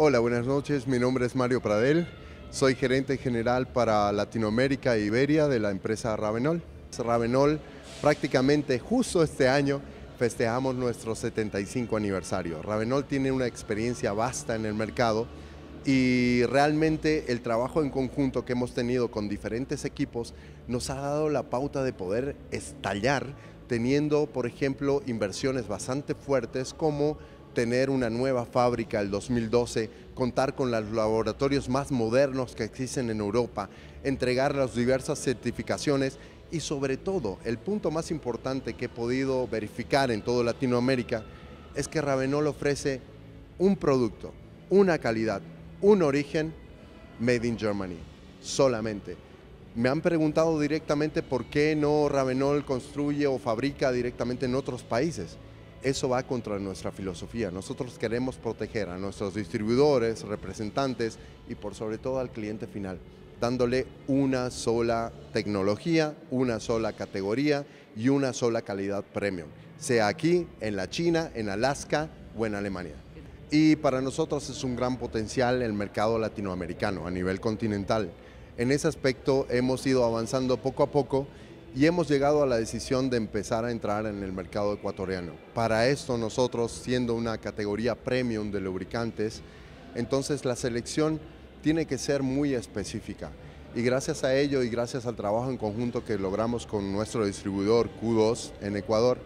Hola, buenas noches. Mi nombre es Mario Pradel. Soy gerente general para Latinoamérica e Iberia de la empresa Ravenol. Ravenol, prácticamente justo este año, festejamos nuestro 75 aniversario. Ravenol tiene una experiencia vasta en el mercado y realmente el trabajo en conjunto que hemos tenido con diferentes equipos nos ha dado la pauta de poder estallar teniendo, por ejemplo, inversiones bastante fuertes como tener una nueva fábrica el 2012, contar con los laboratorios más modernos que existen en Europa, entregar las diversas certificaciones y sobre todo, el punto más importante que he podido verificar en toda Latinoamérica es que Ravenol ofrece un producto, una calidad, un origen made in Germany, solamente. Me han preguntado directamente por qué no Ravenol construye o fabrica directamente en otros países eso va contra nuestra filosofía. Nosotros queremos proteger a nuestros distribuidores, representantes y por sobre todo al cliente final, dándole una sola tecnología, una sola categoría y una sola calidad premium, sea aquí, en la China, en Alaska o en Alemania. Y para nosotros es un gran potencial el mercado latinoamericano a nivel continental. En ese aspecto hemos ido avanzando poco a poco y hemos llegado a la decisión de empezar a entrar en el mercado ecuatoriano. Para esto nosotros, siendo una categoría premium de lubricantes, entonces la selección tiene que ser muy específica. Y gracias a ello y gracias al trabajo en conjunto que logramos con nuestro distribuidor Q2 en Ecuador,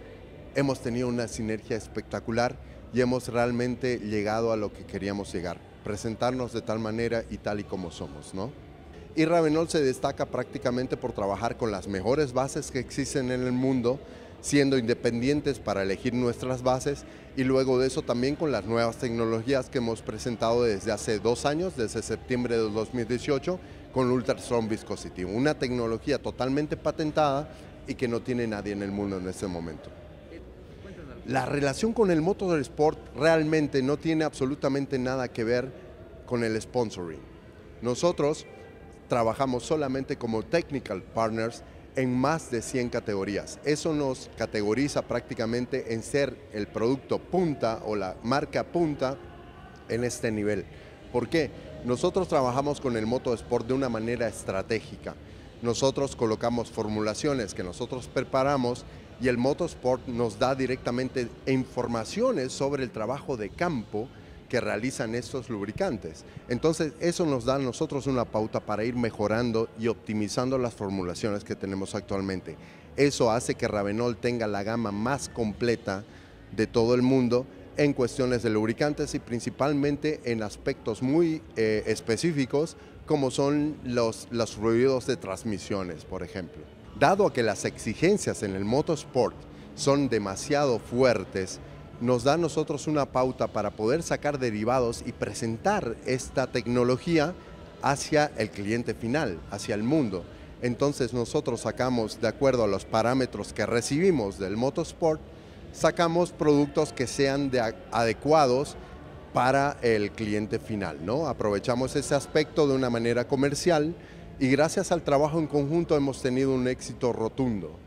hemos tenido una sinergia espectacular y hemos realmente llegado a lo que queríamos llegar, presentarnos de tal manera y tal y como somos, ¿no? Y Ravenol se destaca prácticamente por trabajar con las mejores bases que existen en el mundo, siendo independientes para elegir nuestras bases y luego de eso también con las nuevas tecnologías que hemos presentado desde hace dos años, desde septiembre de 2018, con Strong Viscosity, una tecnología totalmente patentada y que no tiene nadie en el mundo en este momento. La relación con el motor sport realmente no tiene absolutamente nada que ver con el sponsoring. Nosotros trabajamos solamente como technical partners en más de 100 categorías. Eso nos categoriza prácticamente en ser el producto punta o la marca punta en este nivel. ¿Por qué? Nosotros trabajamos con el motosport de una manera estratégica. Nosotros colocamos formulaciones que nosotros preparamos y el motosport nos da directamente informaciones sobre el trabajo de campo que realizan estos lubricantes. Entonces, eso nos da a nosotros una pauta para ir mejorando y optimizando las formulaciones que tenemos actualmente. Eso hace que Ravenol tenga la gama más completa de todo el mundo en cuestiones de lubricantes y principalmente en aspectos muy eh, específicos como son los, ruidos de transmisiones, por ejemplo. Dado a que las exigencias en el motorsport son demasiado fuertes, nos da nosotros una pauta para poder sacar derivados y presentar esta tecnología hacia el cliente final, hacia el mundo. Entonces nosotros sacamos, de acuerdo a los parámetros que recibimos del motorsport, sacamos productos que sean adecuados para el cliente final. ¿no? Aprovechamos ese aspecto de una manera comercial y gracias al trabajo en conjunto hemos tenido un éxito rotundo.